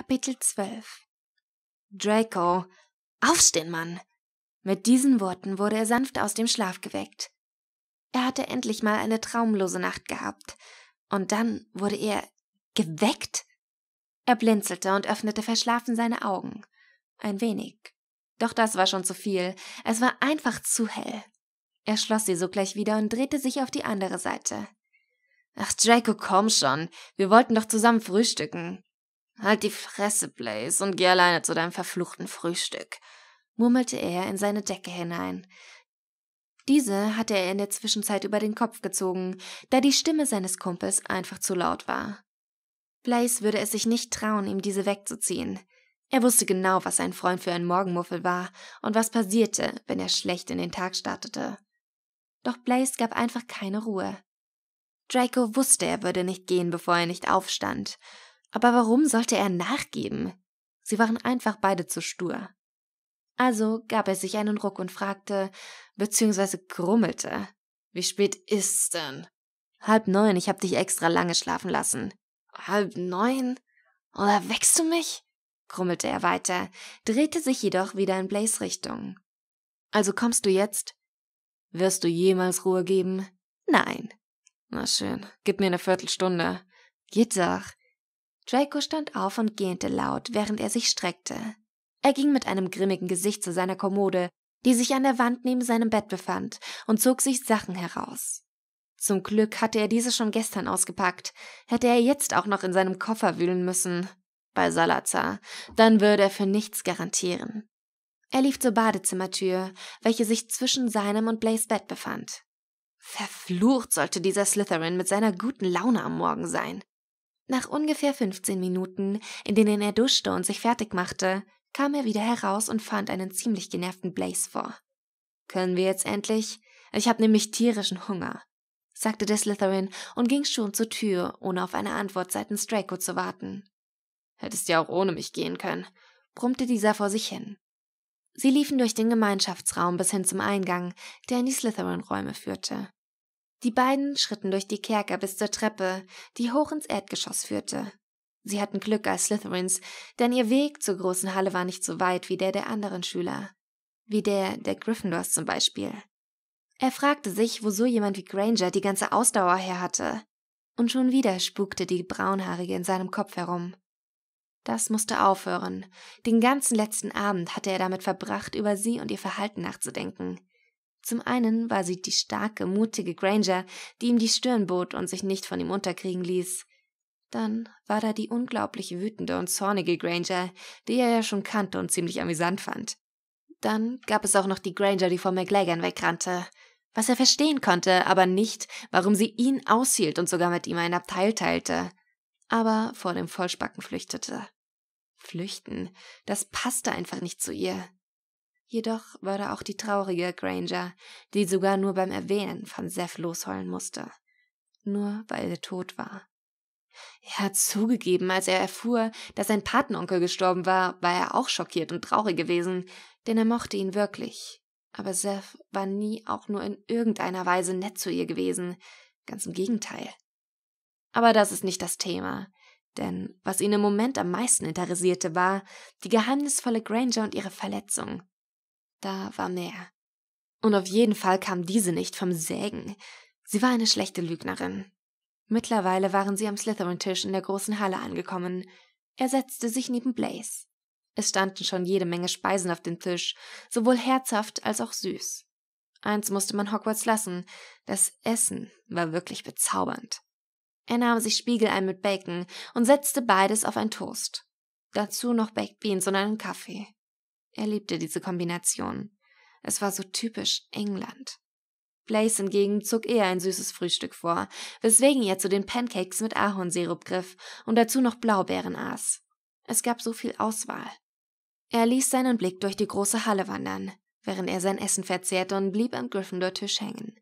Kapitel 12 Draco, aufstehen, Mann! Mit diesen Worten wurde er sanft aus dem Schlaf geweckt. Er hatte endlich mal eine traumlose Nacht gehabt. Und dann wurde er geweckt? Er blinzelte und öffnete verschlafen seine Augen. Ein wenig. Doch das war schon zu viel. Es war einfach zu hell. Er schloss sie sogleich wieder und drehte sich auf die andere Seite. Ach, Draco, komm schon. Wir wollten doch zusammen frühstücken. Halt die Fresse, Blaze, und geh alleine zu deinem verfluchten Frühstück, murmelte er in seine Decke hinein. Diese hatte er in der Zwischenzeit über den Kopf gezogen, da die Stimme seines Kumpels einfach zu laut war. Blaze würde es sich nicht trauen, ihm diese wegzuziehen. Er wusste genau, was sein Freund für ein Morgenmuffel war und was passierte, wenn er schlecht in den Tag startete. Doch Blaze gab einfach keine Ruhe. Draco wusste, er würde nicht gehen, bevor er nicht aufstand, aber warum sollte er nachgeben? Sie waren einfach beide zu stur. Also gab er sich einen Ruck und fragte, beziehungsweise grummelte. Wie spät ist's denn? Halb neun, ich hab dich extra lange schlafen lassen. Halb neun? Oder weckst du mich? grummelte er weiter, drehte sich jedoch wieder in Blaze Richtung. Also kommst du jetzt? Wirst du jemals Ruhe geben? Nein. Na schön, gib mir eine Viertelstunde. Geht doch. Draco stand auf und gähnte laut, während er sich streckte. Er ging mit einem grimmigen Gesicht zu seiner Kommode, die sich an der Wand neben seinem Bett befand, und zog sich Sachen heraus. Zum Glück hatte er diese schon gestern ausgepackt, hätte er jetzt auch noch in seinem Koffer wühlen müssen. Bei Salazar, dann würde er für nichts garantieren. Er lief zur Badezimmertür, welche sich zwischen seinem und Blaze Bett befand. Verflucht sollte dieser Slytherin mit seiner guten Laune am Morgen sein. Nach ungefähr 15 Minuten, in denen er duschte und sich fertig machte, kam er wieder heraus und fand einen ziemlich genervten Blaze vor. Können wir jetzt endlich? Ich habe nämlich tierischen Hunger, sagte der Slytherin und ging schon zur Tür, ohne auf eine Antwort seitens Draco zu warten. Hättest ja auch ohne mich gehen können, brummte dieser vor sich hin. Sie liefen durch den Gemeinschaftsraum bis hin zum Eingang, der in die Slytherin-Räume führte. Die beiden schritten durch die Kerker bis zur Treppe, die hoch ins Erdgeschoss führte. Sie hatten Glück als Slytherins, denn ihr Weg zur großen Halle war nicht so weit wie der der anderen Schüler. Wie der der Gryffindors zum Beispiel. Er fragte sich, wo so jemand wie Granger die ganze Ausdauer her hatte. Und schon wieder spukte die Braunhaarige in seinem Kopf herum. Das musste aufhören. Den ganzen letzten Abend hatte er damit verbracht, über sie und ihr Verhalten nachzudenken. Zum einen war sie die starke, mutige Granger, die ihm die Stirn bot und sich nicht von ihm unterkriegen ließ. Dann war da die unglaublich wütende und zornige Granger, die er ja schon kannte und ziemlich amüsant fand. Dann gab es auch noch die Granger, die vor McLagan wegrannte. Was er verstehen konnte, aber nicht, warum sie ihn aushielt und sogar mit ihm ein Abteil teilte. Aber vor dem Vollspacken flüchtete. Flüchten, das passte einfach nicht zu ihr. Jedoch war da auch die traurige Granger, die sogar nur beim Erwähnen von Seth losheulen musste. Nur weil er tot war. Er hat zugegeben, als er erfuhr, dass sein Patenonkel gestorben war, war er auch schockiert und traurig gewesen, denn er mochte ihn wirklich. Aber Seth war nie auch nur in irgendeiner Weise nett zu ihr gewesen, ganz im Gegenteil. Aber das ist nicht das Thema, denn was ihn im Moment am meisten interessierte, war die geheimnisvolle Granger und ihre Verletzung. Da war mehr. Und auf jeden Fall kam diese nicht vom Sägen. Sie war eine schlechte Lügnerin. Mittlerweile waren sie am Slytherin-Tisch in der großen Halle angekommen. Er setzte sich neben Blaze. Es standen schon jede Menge Speisen auf dem Tisch, sowohl herzhaft als auch süß. Eins musste man Hogwarts lassen, das Essen war wirklich bezaubernd. Er nahm sich Spiegelei mit Bacon und setzte beides auf ein Toast. Dazu noch Baked Beans und einen Kaffee. Er liebte diese Kombination. Es war so typisch England. Blaze hingegen zog eher ein süßes Frühstück vor, weswegen er zu den Pancakes mit Ahornsirup griff und dazu noch Blaubeeren aß. Es gab so viel Auswahl. Er ließ seinen Blick durch die große Halle wandern, während er sein Essen verzehrte und blieb am Gryffindor-Tisch hängen.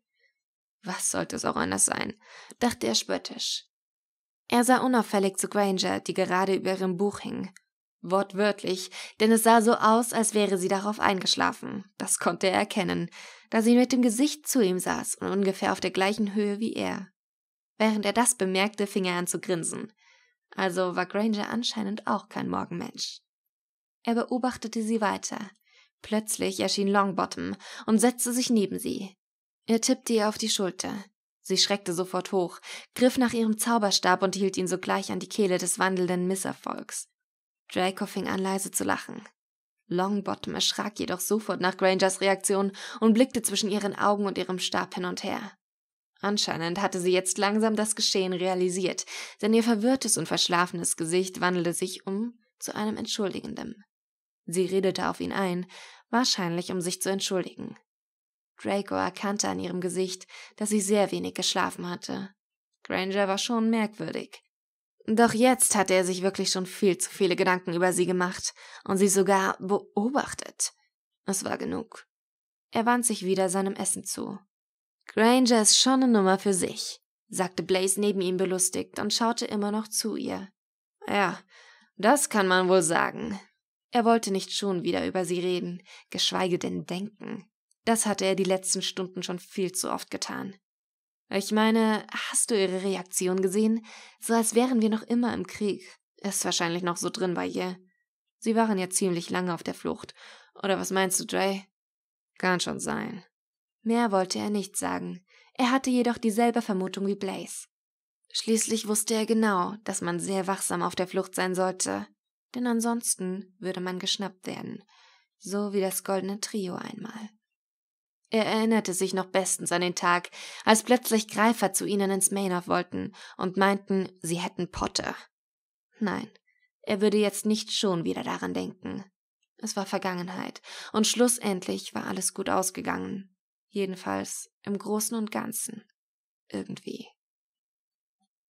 Was sollte es auch anders sein, dachte er spöttisch. Er sah unauffällig zu Granger, die gerade über ihrem Buch hing, Wortwörtlich, denn es sah so aus, als wäre sie darauf eingeschlafen. Das konnte er erkennen, da sie mit dem Gesicht zu ihm saß und ungefähr auf der gleichen Höhe wie er. Während er das bemerkte, fing er an zu grinsen. Also war Granger anscheinend auch kein Morgenmensch. Er beobachtete sie weiter. Plötzlich erschien Longbottom und setzte sich neben sie. Er tippte ihr auf die Schulter. Sie schreckte sofort hoch, griff nach ihrem Zauberstab und hielt ihn sogleich an die Kehle des wandelnden Misserfolgs. Draco fing an leise zu lachen. Longbottom erschrak jedoch sofort nach Grangers Reaktion und blickte zwischen ihren Augen und ihrem Stab hin und her. Anscheinend hatte sie jetzt langsam das Geschehen realisiert, denn ihr verwirrtes und verschlafenes Gesicht wandelte sich um zu einem entschuldigenden. Sie redete auf ihn ein, wahrscheinlich um sich zu entschuldigen. Draco erkannte an ihrem Gesicht, dass sie sehr wenig geschlafen hatte. Granger war schon merkwürdig. Doch jetzt hatte er sich wirklich schon viel zu viele Gedanken über sie gemacht und sie sogar beobachtet. Es war genug. Er wandte sich wieder seinem Essen zu. Granger ist schon eine Nummer für sich, sagte Blaze neben ihm belustigt und schaute immer noch zu ihr. Ja, das kann man wohl sagen. Er wollte nicht schon wieder über sie reden, geschweige denn denken. Das hatte er die letzten Stunden schon viel zu oft getan. Ich meine, hast du ihre Reaktion gesehen? So als wären wir noch immer im Krieg. Ist wahrscheinlich noch so drin bei ihr. Sie waren ja ziemlich lange auf der Flucht. Oder was meinst du, Dre? Kann schon sein. Mehr wollte er nicht sagen. Er hatte jedoch dieselbe Vermutung wie Blaze. Schließlich wusste er genau, dass man sehr wachsam auf der Flucht sein sollte, denn ansonsten würde man geschnappt werden, so wie das goldene Trio einmal. Er erinnerte sich noch bestens an den Tag, als plötzlich Greifer zu ihnen ins Manor wollten und meinten, sie hätten Potter. Nein, er würde jetzt nicht schon wieder daran denken. Es war Vergangenheit, und schlussendlich war alles gut ausgegangen. Jedenfalls im Großen und Ganzen. Irgendwie.